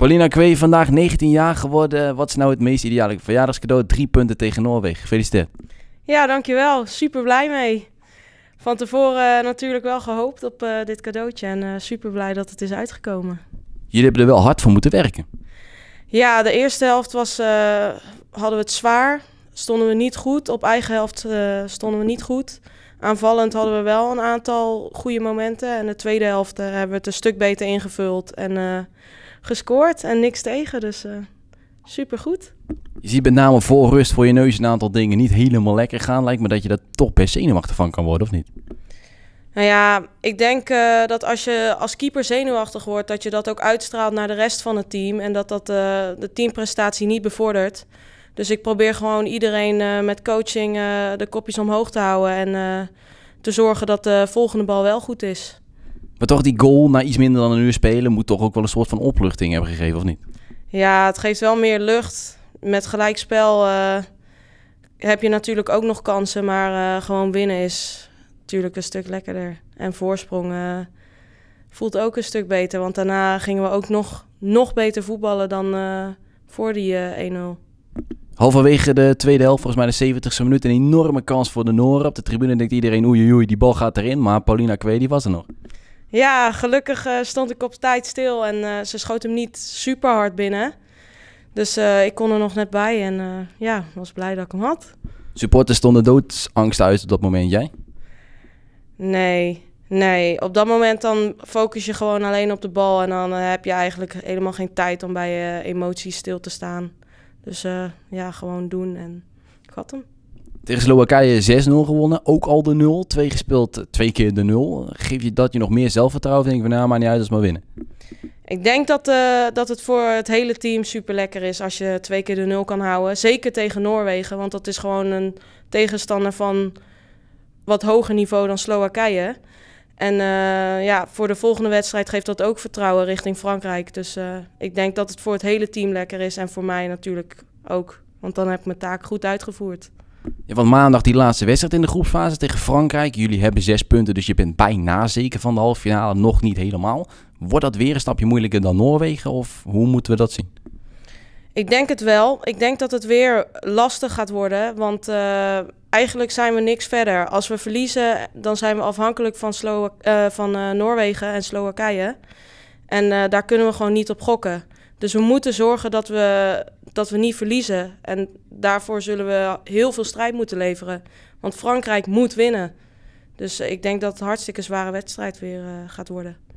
Paulina Kwee, vandaag 19 jaar geworden. Wat is nou het meest ideale verjaardagscadeau? Drie punten tegen Noorwegen. Gefeliciteerd. Ja, dankjewel. Super blij mee. Van tevoren eh, natuurlijk wel gehoopt op eh, dit cadeautje en eh, super blij dat het is uitgekomen. Jullie hebben er wel hard voor moeten werken. Ja, de eerste helft was, hadden we het zwaar. Stonden we niet goed. Op eigen helft stonden we niet goed. Aanvallend hadden we wel een aantal goede momenten. En de tweede helft eh, hebben we het een stuk beter ingevuld en eh, gescoord en niks tegen. Dus uh, supergoed. Je ziet met name voor rust voor je neus een aantal dingen niet helemaal lekker gaan. Lijkt me dat je daar toch best zenuwachtig van kan worden, of niet? Nou ja, ik denk dat als je als keeper zenuwachtig wordt, dat je dat ook uitstraalt naar de rest van het team. En dat dat de teamprestatie niet bevordert. Dus ik probeer gewoon iedereen eh, met coaching eh, de kopjes omhoog te houden en eh, te zorgen dat de volgende bal wel goed is. Maar toch, die goal na iets minder dan een uur spelen moet toch ook wel een soort van opluchting hebben gegeven, of niet? Ja, het geeft wel meer lucht. Met gelijkspel heb je natuurlijk ook nog kansen, maar gewoon winnen is natuurlijk een stuk lekkerder. En voorsprong voelt ook een stuk beter, want daarna gingen we ook nog, nog beter voetballen dan voor die 1-0. Halverwege de tweede helft, volgens mij de 70ste minuut, een enorme kans voor de Noren. Op de tribune denkt iedereen, oei oei, die bal gaat erin. Maar Paulina Kwee, die was er nog. Ja, gelukkig eh, stond ik op tijd stil en eh, ze schoot hem niet super hard binnen. Dus eh, ik kon er nog net bij en ja, was blij dat ik hem had. Supporters stonden doodsangst uit op dat moment, jij? Nee, nee. Op dat moment dan focus je gewoon alleen op de bal en dan heb je eigenlijk helemaal geen tijd om bij je emoties stil te staan. Dus eh, ja, gewoon doen en ik hem. Tegen Slowakije 6-0 gewonnen, ook al de 0. Twee gespeeld, eh, twee keer de 0. Geef je dat je nog meer zelfvertrouwen? Denk ik van nou, maar niet uit, als maar winnen. Ik denk dat, eh, dat het voor het hele team super lekker is als je twee keer de 0 kan houden. Zeker tegen Noorwegen, want dat is gewoon een tegenstander van wat hoger niveau dan Slowakije. En ja, voor de volgende wedstrijd geeft dat ook vertrouwen richting Frankrijk. Dus ik denk dat het voor het hele team lekker is en voor mij natuurlijk ook. Want dan heb ik mijn taak goed uitgevoerd. Ja, want maandag die laatste wedstrijd in de groepsfase tegen Frankrijk. Jullie hebben zes punten, dus je bent bijna zeker van de halve finale. Nog niet helemaal. Wordt dat weer een stapje moeilijker dan Noorwegen? Of hoe moeten we dat zien? Ik denk het wel. Ik denk dat het weer lastig gaat worden. Want eh, eigenlijk zijn we niks verder. Als we verliezen, dan zijn we afhankelijk van, eh, van eh, Noorwegen en Slowakije. En daar kunnen we gewoon niet op gokken. Dus we moeten zorgen dat we dat we niet verliezen. En daarvoor zullen we heel veel strijd moeten leveren. Want Frankrijk moet winnen. Dus ik denk dat het een hartstikke zware wedstrijd weer eh, gaat worden.